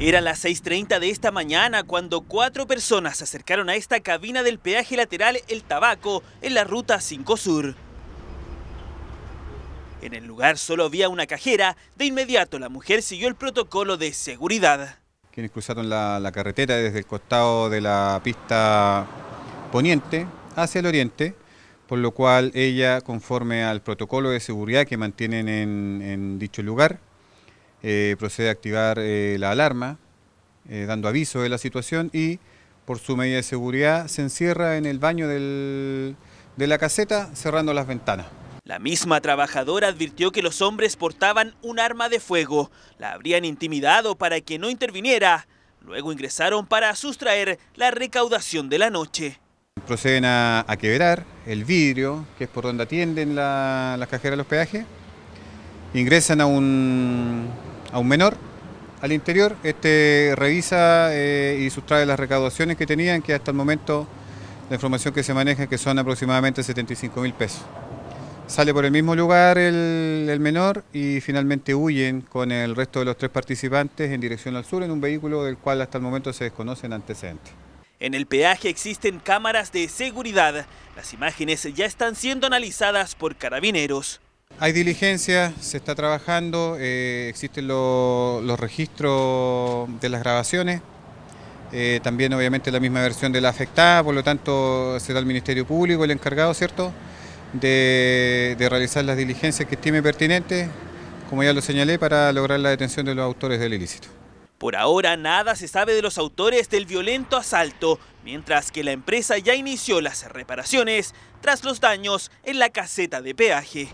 Era las 6.30 de esta mañana cuando cuatro personas se acercaron a esta cabina del peaje lateral El Tabaco en la ruta 5 Sur. En el lugar solo había una cajera, de inmediato la mujer siguió el protocolo de seguridad. Quienes cruzaron la, carretera desde el costado de la pista poniente hacia el oriente, por lo cual ella, conforme al protocolo de seguridad que mantienen en dicho lugar, eh, procede a activar eh, la alarma, eh, dando aviso de la situación y por su medida de seguridad se encierra en el baño de la caseta cerrando las ventanas. La misma trabajadora advirtió que los hombres portaban un arma de fuego. La habrían intimidado para que no interviniera. Luego ingresaron para sustraer la recaudación de la noche. Proceden a, quebrar el vidrio, que es por donde atienden las cajeras de los peajes. Ingresan a un, a un menor al interior. Este revisa eh, y sustrae las recaudaciones que tenían, que hasta el momento la información que se maneja que son aproximadamente 75 mil pesos. Sale por el mismo lugar el, el, menor y finalmente huyen con el resto de los tres participantes en dirección al sur en un vehículo del cual hasta el momento se desconocen antecedentes. En el peaje existen cámaras de seguridad. Las imágenes ya están siendo analizadas por carabineros. Hay diligencia, se está trabajando, eh, existen los registros de las grabaciones, eh, también obviamente la misma versión de la afectada, por lo tanto será el Ministerio Público el encargado, ¿cierto?, de, de realizar las diligencias que estime pertinentes, como ya lo señalé, para lograr la detención de los autores del ilícito. Por ahora nada se sabe de los autores del violento asalto, mientras que la empresa ya inició las reparaciones tras los daños en la caseta de peaje.